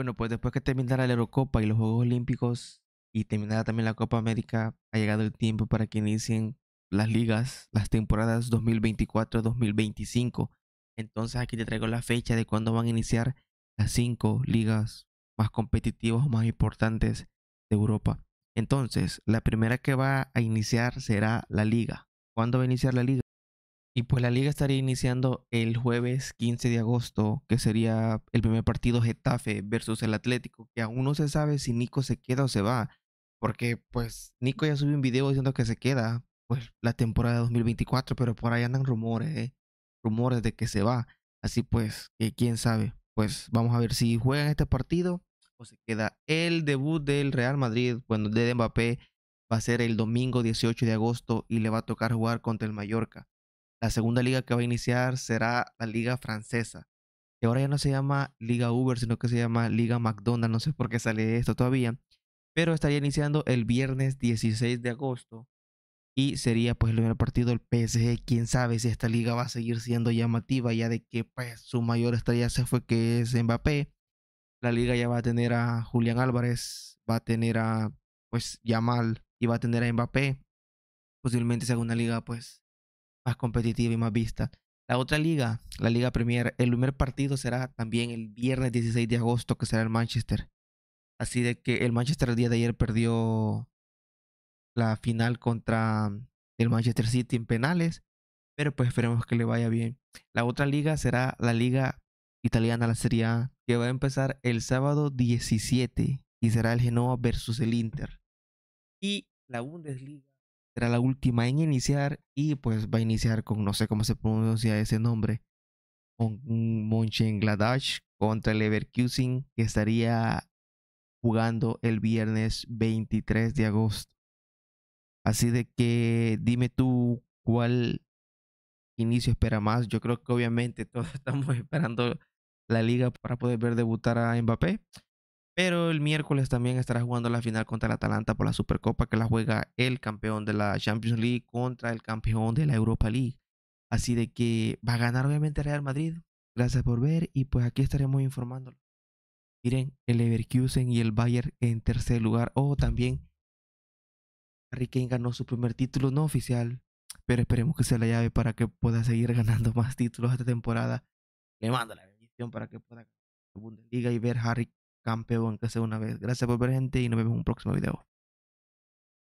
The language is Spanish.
Bueno, pues después que terminara la Eurocopa y los Juegos Olímpicos y terminara también la Copa América, ha llegado el tiempo para que inicien las ligas, las temporadas 2024-2025. Entonces aquí te traigo la fecha de cuándo van a iniciar las cinco ligas más competitivas o más importantes de Europa. Entonces, la primera que va a iniciar será la liga. ¿Cuándo va a iniciar la liga? Y pues la liga estaría iniciando el jueves 15 de agosto, que sería el primer partido Getafe versus el Atlético, que aún no se sabe si Nico se queda o se va, porque pues Nico ya subió un video diciendo que se queda, pues la temporada de 2024, pero por ahí andan rumores, ¿eh? rumores de que se va. Así pues, que quién sabe. Pues vamos a ver si en este partido o se queda. El debut del Real Madrid, bueno, de Mbappé, va a ser el domingo 18 de agosto y le va a tocar jugar contra el Mallorca. La segunda liga que va a iniciar será la liga francesa, que ahora ya no se llama liga Uber, sino que se llama liga McDonald's, no sé por qué sale esto todavía, pero estaría iniciando el viernes 16 de agosto y sería pues el primer partido del PSG, quién sabe si esta liga va a seguir siendo llamativa, ya de que pues su mayor estrella se fue que es Mbappé, la liga ya va a tener a Julián Álvarez, va a tener a pues Yamal y va a tener a Mbappé, posiblemente sea una liga pues más competitiva y más vista. La otra liga, la Liga Premier, el primer partido será también el viernes 16 de agosto, que será el Manchester. Así de que el Manchester el día de ayer perdió la final contra mm, el Manchester City en penales, pero pues esperemos que le vaya bien. La otra liga será la liga italiana, la Serie A, que va a empezar el sábado 17 y será el Genoa versus el Inter. Y la Bundesliga será la última en iniciar y pues va a iniciar con, no sé cómo se pronuncia ese nombre, con Mönchengladbach contra el Leverkusen que estaría jugando el viernes 23 de agosto. Así de que dime tú cuál inicio espera más. Yo creo que obviamente todos estamos esperando la liga para poder ver debutar a Mbappé. Pero el miércoles también estará jugando la final contra el Atalanta por la Supercopa que la juega el campeón de la Champions League contra el campeón de la Europa League. Así de que va a ganar obviamente Real Madrid. Gracias por ver y pues aquí estaremos informándolo. Miren, el Leverkusen y el Bayern en tercer lugar. O también Harry Kane ganó su primer título no oficial, pero esperemos que sea la llave para que pueda seguir ganando más títulos esta temporada. Le mando la bendición para que pueda ganar la Bundesliga y ver Harry campeón que sea una vez. Gracias por ver, gente, y nos vemos en un próximo video.